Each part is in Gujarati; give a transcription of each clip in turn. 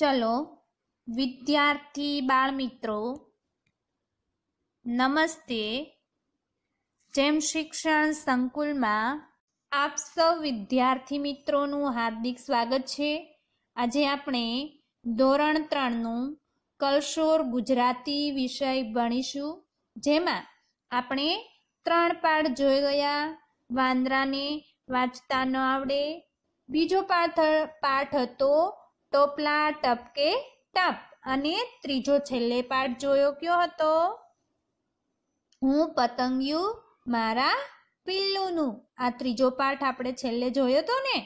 ચલો વિદ્યાર્થી બાળ મિત્રો નમસ્તે જેમ શિક્ષણ સંકુલમાં આપ સૌ વિદ્યાર્થી મિત્રોનું હાર્દિક સ્વાગત છે આજે આપણે ધોરણ ત્રણનું કલશોર ગુજરાતી વિષય ભણીશું જેમાં આપણે ત્રણ પાઠ જોઈ ગયા વાંદરાને વાંચતા ન આવડે બીજો પાઠ પાઠ હતો ટોપલા ટપકે ટપ અને ત્રીજો છેલ્લે પાઠ જોયો કયો હતો હું પતંગિયું મારા પિલ્લુનું આ ત્રીજો પાઠ આપણે છેલ્લે જોયો હતો ને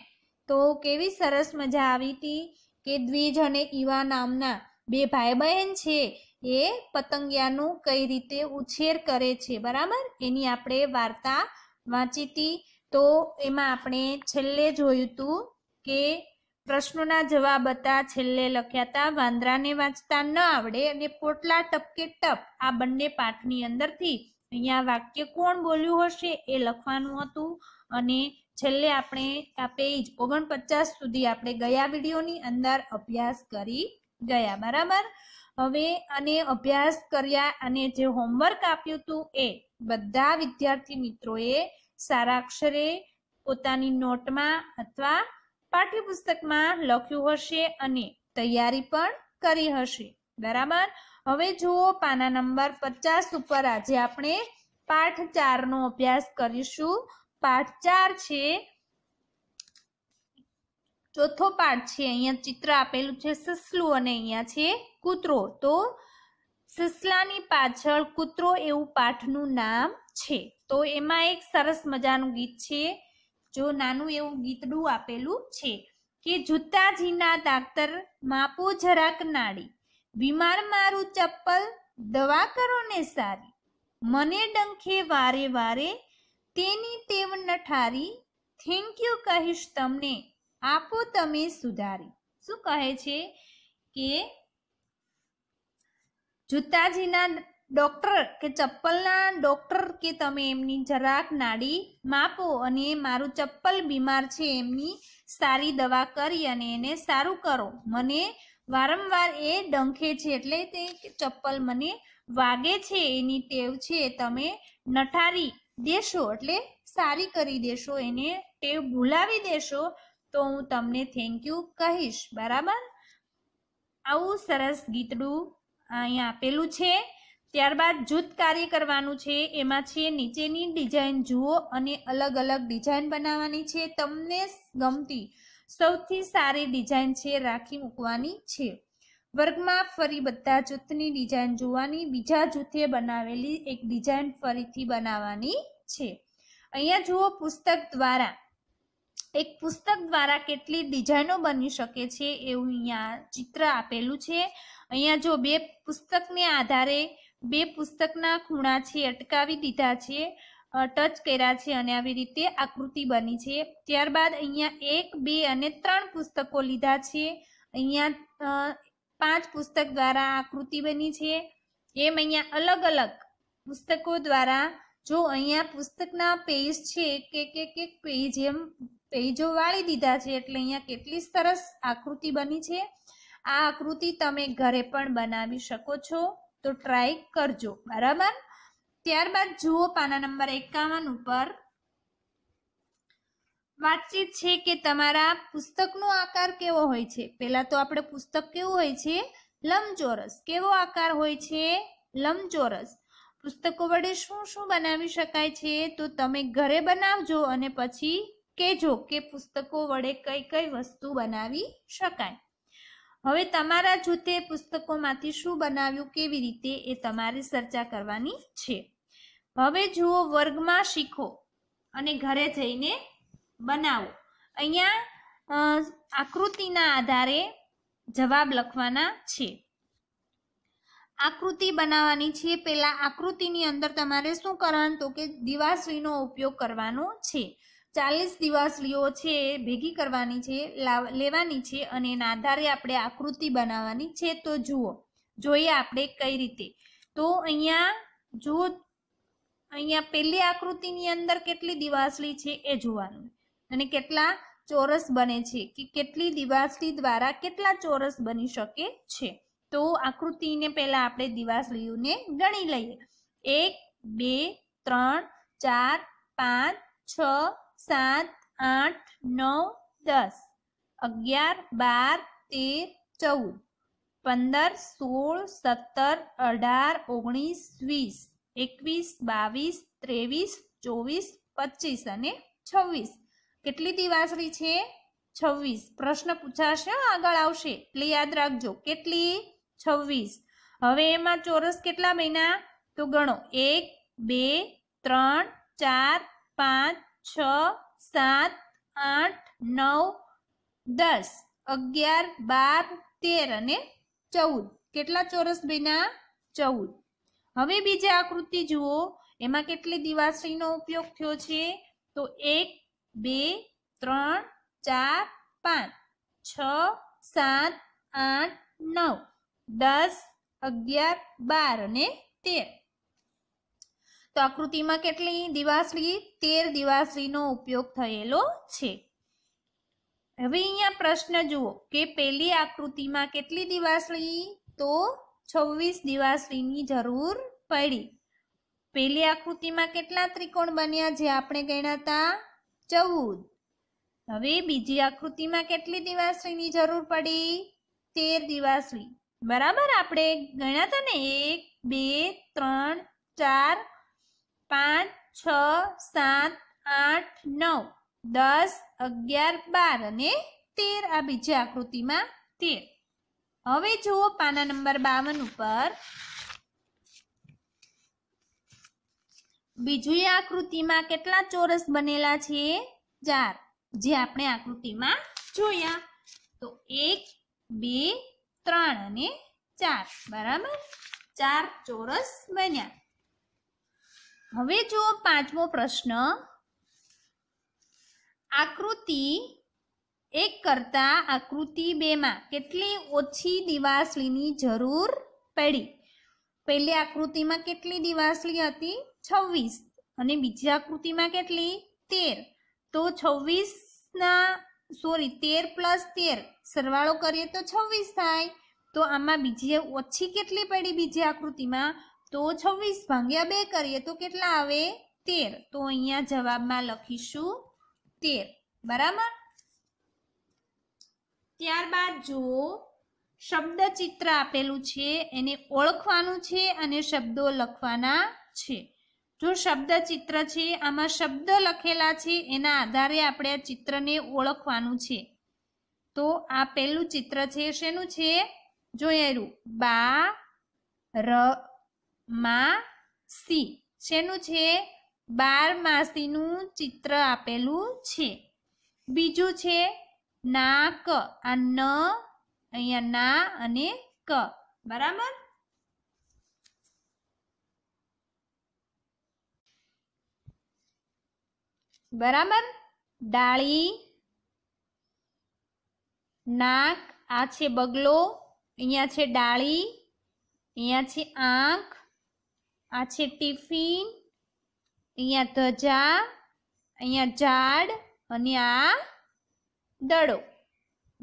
તો કેવી સરસ મજા આવી હતી કે દ્વિજ અને ઈવા નામના બે ભાઈ બહેન છે એ પતંગિયાનું કઈ રીતે ઉછેર કરે છે બરાબર એની આપણે વાર્તા વાંચી હતી તો એમાં આપણે છેલ્લે જોયું હતું કે પ્રશ્નોના જવાબ હતા છેલ્લે લખ્યા હતા વાંદરાને વાંચતા ન આવડે અને પોટલા ટપકે ટપ આ બંને પાઠની અંદરથી અહીંયા વાક્ય કોણ બોલ્યું હશે એ લખવાનું હતું અને છેલ્લે આપણે આ પેજ ઓગણપચાસ સુધી આપણે ગયા વિડીયોની અંદર અભ્યાસ કરી ગયા બરાબર હવે અને અભ્યાસ કર્યા અને જે હોમવર્ક આપ્યું હતું એ બધા વિદ્યાર્થી મિત્રોએ સારા અક્ષરે પોતાની નોટમાં અથવા પાઠ્યપુસ્તકમાં લખ્યું હશે અને તૈયારી પણ કરી હશે બરાબર હવે જુઓ પાના નંબર પચાસ ઉપર આજે આપણે પાઠ ચારનો અભ્યાસ કરીશું પાઠ ચાર છે ચોથો પાઠ છે અહીંયા ચિત્ર આપેલું છે સસલું અને અહીંયા છે કૂતરો તો સસલાની પાછળ કૂતરો એવું પાઠનું નામ છે તો એમાં એક સરસ મજાનું ગીત છે જો નાનું એવું ગીતડું આપેલું છે કે જૂતાજીના દાતર માપો જરાક નાડી બીમાર મારું ચપ્પલ દવા કરો ને સારી મને ડંખે વારે વારે તેની ટેવ નઠારી થેન્ક યુ કહીશ તમને આપો તમે સુધારી શું કહે છે કે જૂતાજીના ડૉક્ટર કે ચપ્પલના ડૉક્ટર કે તમે એમની જરાક નાડી માપો અને મારું ચપ્પલ બીમાર છે એમની સારી દવા કરી અને એને સારું કરો મને વારંવાર એ ડંખે છે એટલે તે ચપ્પલ મને વાગે છે એની ટેવ છે તમે નઠારી દેશો એટલે સારી કરી દેશો એને ટેવ ભૂલાવી દેશો તો હું તમને થેન્ક યુ કહીશ બરાબર આવું સરસ ગીતડું અહીંયા આપેલું છે ત્યારબાદ જૂથ કાર્ય કરવાનું છે એમાં છે નીચેની ડિઝાઇન જુઓ અને અલગ અલગ ડિઝાઇન બનાવવાની છે તમને ગમતી સૌથી સારી ડિઝાઇન છે રાખી મૂકવાની છે વર્ગમાં ફરી બધા જૂથની ડિઝાઇન જોવાની બીજા જૂથે બનાવેલી એક ડિઝાઇન ફરીથી બનાવવાની છે અહીંયા જુઓ પુસ્તક દ્વારા એક પુસ્તક દ્વારા કેટલી ડિઝાઇનો બની શકે છે એવું અહીંયા ચિત્ર આપેલું છે અહીંયા જો બે પુસ્તકને આધારે બે પુસ્તકના ખૂણા છે અટકાવી દીધા છે ટચ કર્યા છે અને આવી રીતે આકૃતિ બની છે ત્યારબાદ અહીંયા એક બે અને ત્રણ પુસ્તકો લીધા છે અહીંયા પાંચ પુસ્તક દ્વારા આકૃતિ બની છે એમ અહીંયા અલગ અલગ પુસ્તકો દ્વારા જો અહીંયા પુસ્તકના પેજ છે કે એક એક પેજ એમ પેજો વાળી દીધા છે એટલે અહીંયા કેટલી સરસ આકૃતિ બની છે આ આકૃતિ તમે ઘરે પણ બનાવી શકો છો તો ટ્રાય કરજો બરાબર ત્યારબાદ જુઓ પાના નંબર એકાવન ઉપર વાતચીત છે કે તમારા પુસ્તકનો આકાર કેવો હોય છે પહેલાં તો આપણે પુસ્તક કેવું હોય છે લંબચોરસ કેવો આકાર હોય છે લંબચોરસ પુસ્તકો વડે શું શું બનાવી શકાય છે તો તમે ઘરે બનાવજો અને પછી કહેજો કે પુસ્તકો વડે કઈ કઈ વસ્તુ બનાવી શકાય હવે તમારા જૂથે પુસ્તકોમાંથી શું બનાવ્યું કેવી રીતે એ તમારે ચર્ચા કરવાની છે હવે જુઓ વર્ગમાં શીખો અને ઘરે જઈને બનાવો અહીંયા આકૃતિના આધારે જવાબ લખવાના છે આકૃતિ બનાવવાની છે પહેલાં આકૃતિની અંદર તમારે શું કરવાનું તો કે દિવાસળીનો ઉપયોગ કરવાનો છે ચાલીસ દિવાસળીઓ છે ભેગી કરવાની છે લેવાની છે અને એના આધારે આપણે આકૃતિ બનાવવાની છે તો જુઓ જોઈએ આપણે કઈ રીતે તો અહીંયા જુઓ અહીંયા પહેલી આકૃતિની અંદર કેટલી દિવાસળી છે એ જોવાનું અને કેટલા ચોરસ બને છે કે કેટલી દિવાસળી દ્વારા કેટલા ચોરસ બની શકે છે તો આકૃતિને પહેલા આપણે દિવાસળીઓને ગણી લઈએ એક બે ત્રણ ચાર પાંચ છ સાત આઠ નવ દસ અગિયાર બાર તેર ચૌદ પંદર સોળ સત્તર અઢાર ઓગણીસ વીસ એકવીસ બાવીસ ત્રેવીસ ચોવીસ પચીસ અને છવ્વીસ કેટલી દિવાસળી છે છવ્વીસ પ્રશ્ન પૂછાશે આગળ આવશે એટલે યાદ રાખજો કેટલી છવ્વીસ હવે એમાં ચોરસ કેટલા મહિના તો ગણો એક બે ત્રણ ચાર પાંચ છ સાત આઠ નવ દસ અગિયાર બાર તેર અને ચૌદ કેટલા ચોરસ બીના ચૌદ હવે બીજી આકૃતિ જુઓ એમાં કેટલી દિવાશ્રીનો ઉપયોગ થયો છે તો એક બે ત્રણ ચાર પાંચ છ સાત આઠ નવ દસ અગિયાર બાર અને તેર તો આકૃતિમાં કેટલી દિવાસળી તેર દિવાસળીનો ઉપયોગ થયેલો છે હવે અહીંયા પ્રશ્ન જુઓ કે પેલી આકૃતિમાં કેટલી દિવાસળી તો છવ્વીસ દિવાસળીની જરૂર પડી પેલી આકૃતિમાં કેટલા ત્રિકોણ બન્યા જે આપણે ગણ્યા હતા ચૌદ હવે બીજી આકૃતિમાં કેટલી દિવાસળીની જરૂર પડી તેર દિવાસળી બરાબર આપણે ગણ્યા હતા ને એક બે ત્રણ ચાર પાંચ છ સાત આઠ નવ દસ અગિયાર બાર અને તેર આ બીજી આકૃતિમાં તેર હવે જુઓ પાના નંબર બાવન ઉપર બીજી આકૃતિમાં કેટલા ચોરસ બનેલા છે ચાર જે આપણે આકૃતિમાં જોયા તો એક બે ત્રણ અને ચાર બરાબર ચાર ચોરસ બન્યા હવે જુઓ પાંચમો પ્રશ્ન આકૃતિ એક કરતાં આકૃતિ બેમાં કેટલી ઓછી દિવાસળીની જરૂર પડી પહેલી આકૃતિમાં કેટલી દિવાસળી હતી છવ્વીસ અને બીજી આકૃતિમાં કેટલી તેર તો છવ્વીસના સોરી તેર પ્લસ તેર સરવાળો કરીએ તો છવ્વીસ થાય તો આમાં બીજી ઓછી કેટલી પડી બીજી આકૃતિમાં તો છવ્વીસ ભાગ્યા બે કરીએ તો કેટલા આવે તેર તો અહીંયા જવાબમાં લખીશું તેર બરાબર ત્યારબાદ જો શબ્દ ચિત્ર આપેલું છે એને ઓળખવાનું છે અને શબ્દો લખવાના છે જો શબ્દ ચિત્ર છે આમાં શબ્દ લખેલા છે એના આધારે આપણે આ ચિત્રને ઓળખવાનું છે તો આ પહેલું ચિત્ર છે શેનું છે જોયેલું બા ર માસી શેનું છે બાર માસીનું ચિત્ર આપેલું છે બીજું છે નાક આ ન અહીંયા ના અને ક બરાબર બરાબર ડાળી નાક આ છે બગલો અહીંયા છે ડાળી અહીંયા છે આંખ આ છે ટિફિન અહીંયા ધજા અહીંયા ઝાડ અને આ દડો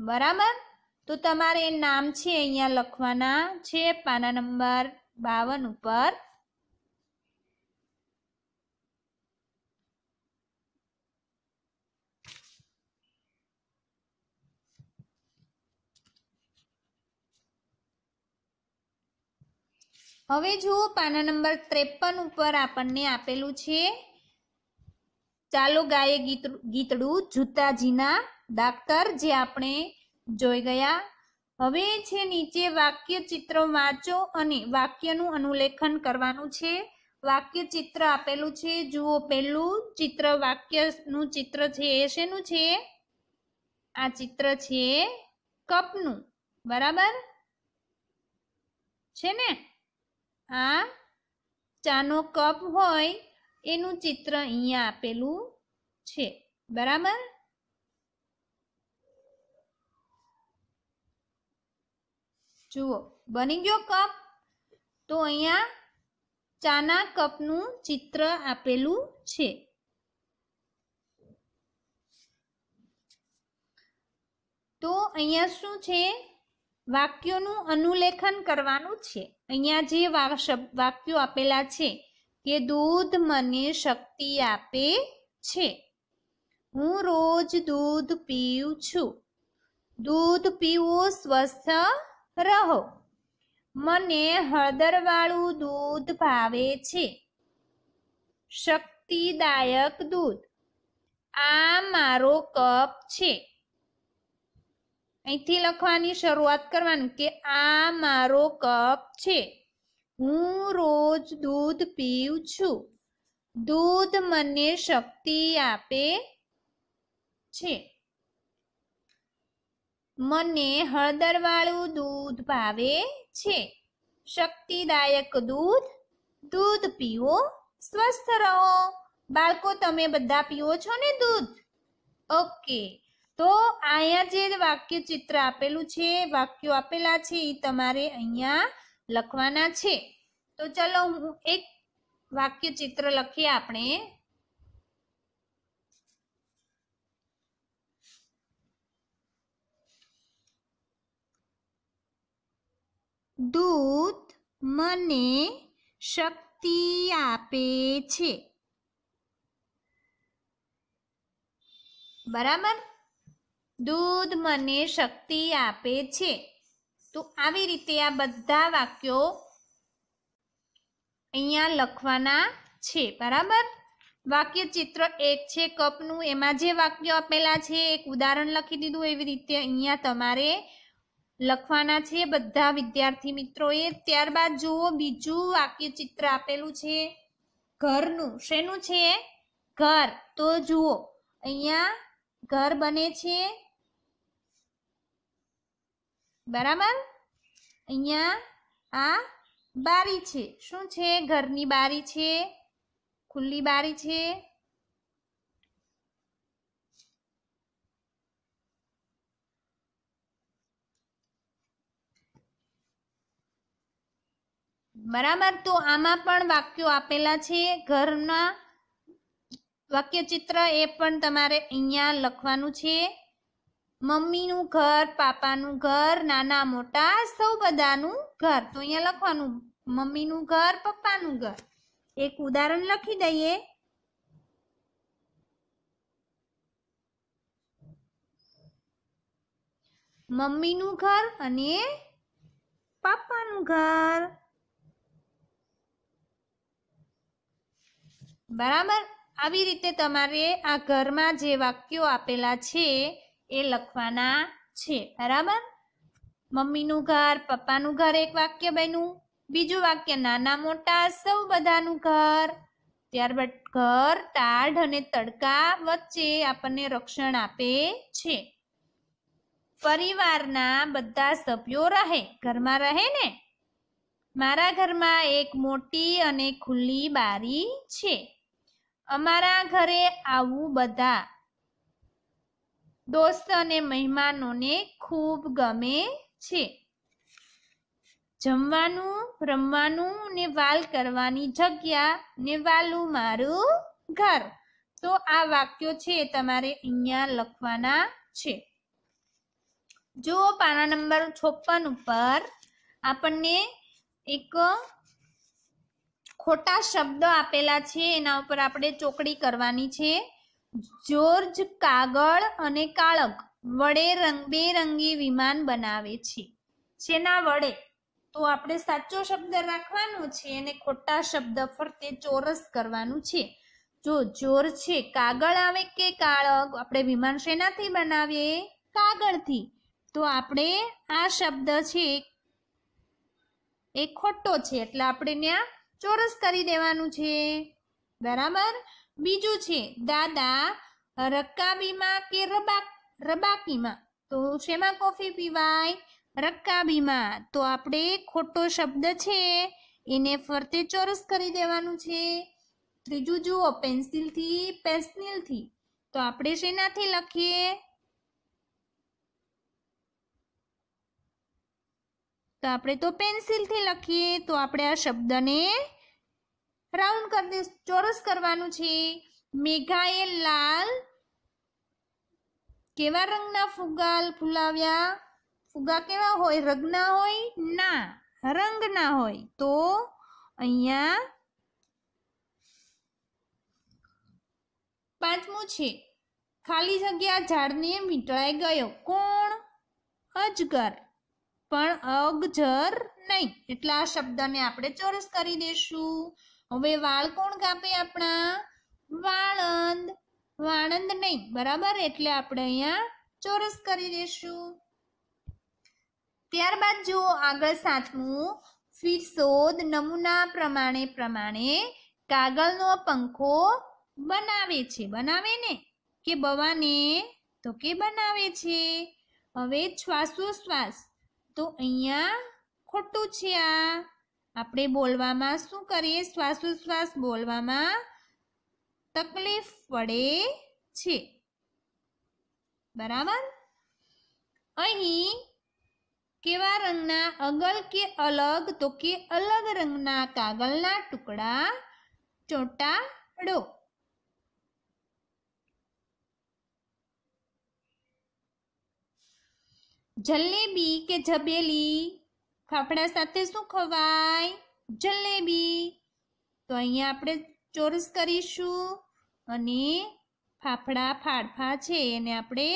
બરાબર તો તમારે નામ છે અહીંયા લખવાના છે પાના નંબર બાવન ઉપર હવે જુઓ પાના નંબર ત્રેપન ઉપર આપણને આપેલું છે ચાલો ગાયે ગીતડું જૂતાજીના ડાક્ટર જે આપણે જોઈ ગયા હવે છે નીચે વાક્ય ચિત્ર વાંચો અને વાક્યનું અનુલેખન કરવાનું છે વાક્ય ચિત્ર આપેલું છે જુઓ પહેલું ચિત્ર વાક્યનું ચિત્ર છે એ શેનું છે આ ચિત્ર છે કપનું બરાબર છે ને આ ચાનો કપ હોય એનું ચિત્ર અહીંયા આપેલું છે બરાબર જુઓ બની ગયો કપ તો અહીંયા ચાના કપનું ચિત્ર આપેલું છે તો અહીંયા શું છે વાક્યોનું અનુલેખન કરવાનું છે અહીંયા જે વાક્યો આપેલા છે કે દૂધ મને શક્તિ આપે છે હું રોજ દૂધ પીઉં છું દૂધ પીવું સ્વસ્થ રહો મને હળદરવાળું દૂધ ભાવે છે શક્તિદાયક દૂધ આ મારો કપ છે અહીંથી લખવાની શરૂઆત કરવાનું કે આ મારો કપ છે હું રોજ દૂધ પીઉં છું દૂધ મને શક્તિ આપે છે મને હળદરવાળું દૂધ ભાવે છે શક્તિદાયક દૂધ દૂધ પીવો સ્વસ્થ રહો બાળકો તમે બધા પીવો છો ને દૂધ ઓકે તો અહીંયા જે વાક્ય ચિત્ર આપેલું છે વાક્યો આપેલા છે એ તમારે અહીંયા લખવાના છે તો ચલો હું એક વાક્ય ચિત્ર લખીએ આપણે દૂધ મને શક્તિ આપે છે બરાબર દૂધ મને શક્તિ આપે છે તો આવી રીતે આ બધા વાક્યો અહીંયા લખવાના છે બરાબર વાક્ય ચિત્ર એક છે કપનું એમાં જે વાક્યો આપેલા છે એક ઉદાહરણ લખી દીધું એવી રીતે અહીંયા તમારે લખવાના છે બધા વિદ્યાર્થી મિત્રોએ ત્યારબાદ જુઓ બીજું વાક્ય ચિત્ર આપેલું છે ઘરનું શેનું છે ઘર તો જુઓ અહીંયા ઘર બને છે બરાબર અહીંયા આ બારી છે શું છે ઘરની બારી છે ખુલ્લી બારી છે બરાબર તો આમાં પણ વાક્યો આપેલા છે ઘરના વાક્ય ચિત્ર એ પણ તમારે અહીંયા લખવાનું છે મમ્મીનું ઘર પાપાનું ઘર નાના મોટા સૌ બધાનું ઘર તો અહીંયા લખવાનું મમ્મીનું ઘર પપ્પાનું ઘર એક ઉદાહરણ લખી દઈએ મમ્મીનું ઘર અને પાપાનું ઘર બરાબર આવી રીતે તમારે આ ઘરમાં જે વાક્યો આપેલા છે એ લખવાના છે બરાબર મમ્મીનું ઘર પપ્પાનું ઘર એક વાક્ય બન્યું બીજું વાક્ય નાના મોટા સૌ બધાનું ઘર ત્યારબાદ ઘર ટાઢ અને તડકા વચ્ચે આપણને રક્ષણ આપે છે પરિવારના બધા સભ્યો રહે ઘરમાં રહે ને મારા ઘરમાં એક મોટી અને ખુલ્લી બારી છે અમારા ઘરે આવું બધા દોસ્ત અને મહેમાનોને ખૂબ ગમે છે જમવાનું રમવાનું ને વાલ કરવાની જગ્યા ને વાલું મારું ઘર તો આ વાક્યો છે તમારે અહીંયા લખવાના છે જુઓ પાના નંબર છપ્પન ઉપર આપણને એક ખોટા શબ્દ આપેલા છે એના ઉપર આપણે ચોકડી કરવાની છે જોર્જ કાગળ અને કાળક વડે રંગ બેરંગી વિમાન બનાવે છે જેના વડે તો આપણે સાચો શબ્દ રાખવાનો છે અને ખોટા શબ્દ ફરતે ચોરસ કરવાનું છે જો જોર છે કાગળ આવે કે કાળક આપણે વિમાન શેનાથી બનાવીએ કાગળથી તો આપણે આ શબ્દ છે એ ખોટો છે એટલે આપણે ત્યાં ચોરસ કરી દેવાનું છે બરાબર બીજું છે દાદા રકાબીમાં કે રબા રબાકીમાં તો શેમાં કોફી પીવાય રકાબીમાં તો આપણે ખોટો શબ્દ છે એને ફરતે ચોરસ કરી દેવાનું છે ત્રીજું જુઓ પેન્સિલથી પેન્સિલથી તો આપણે શેનાથી લખીએ તો આપણે તો પેન્સિલથી લખીએ તો આપણે આ શબ્દને રાઉન્ડ કરી ચોરસ કરવાનું છે મેઘાએ લાલ કેવા રંગના ફુગાલ ફૂલાવ્યા ફુગા કેવા હોય રંગના હોય ના રંગના હોય તો અહીંયા પાંચમું છે ખાલી જગ્યા ઝાડને મીટળાઈ ગયો કોણ અજગર પણ અગજર નહીં એટલા આ શબ્દને આપણે ચોરસ કરી દેશું હવે વાળ કોણ કાપે આપણા વાળંદ વાળંદ નહીં બરાબર એટલે આપણે અહીંયા ચોરસ કરી દઈશું ત્યારબાદ જુઓ આગળ સાતમું ફિરસોદ નમૂના પ્રમાણે પ્રમાણે કાગળનો પંખો બનાવે છે બનાવે ને કે બવાને તો કે બનાવે છે હવે શ્વાસ તો અહીંયા ખોટું છે આ આપણે બોલવામાં શું કરીએ શ્વાસોશ્વાસ બોલવામાં તકલીફ પડે છે બરાબર અહીં કેવા રંગના અગલ કે અલગ તો કે અલગ રંગના કાગળના ટુકડા ચોંટાડો જલેબી કે જબેલી ફાફડા સાથે શું ખવાય જલેબી તો અહીંયા આપણે ચોરસ કરીશું અને ફાફડા ફાડફા છે એને આપણે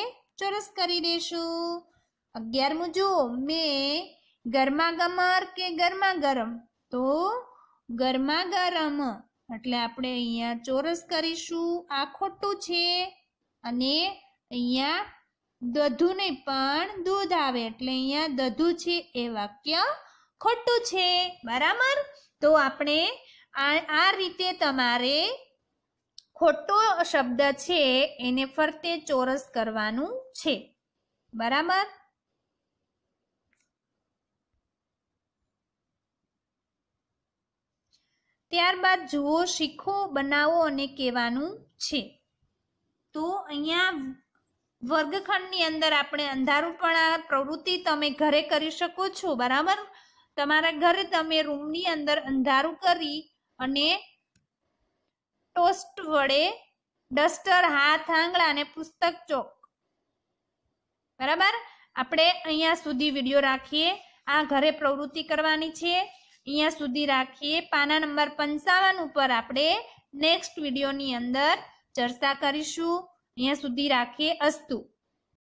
ચોરસ કરી દઈશું અગિયારમું જુઓ મેં ગરમા ગમર કે ગરમા ગરમ તો ગરમા ગરમ એટલે આપણે અહીંયા ચોરસ કરીશું આ ખોટું છે અને અહીંયા દધુ નહીં પણ દૂધ આવે એટલે અહીંયા દધુ છે એ વાક્ય ખોટું છે બરાબર તો આપણે આ રીતે તમારે ખોટો શબ્દ છે એને ફરતે ચોરસ કરવાનું છે બરાબર ત્યારબાદ જુઓ શીખો બનાવો અને કહેવાનું છે તો અહીંયા વર્ગખંડની અંદર આપણે અંધારું પણ આ પ્રવૃત્તિ તમે ઘરે કરી શકો છો બરાબર તમારા ઘરે તમે રૂમની અંદર અંધારું કરી અને ટોસ્ટ વડે ડસ્ટર હાથ આંગળા અને પુસ્તક ચોક બરાબર આપણે અહીંયા સુધી વિડીયો રાખીએ આ ઘરે પ્રવૃત્તિ કરવાની છે અહીંયા સુધી રાખીએ પાના નંબર પંચાવન ઉપર આપણે નેક્સ્ટ વિડીયોની અંદર ચર્ચા કરીશું અહીંયા સુધી રાખીએ અસ્તુ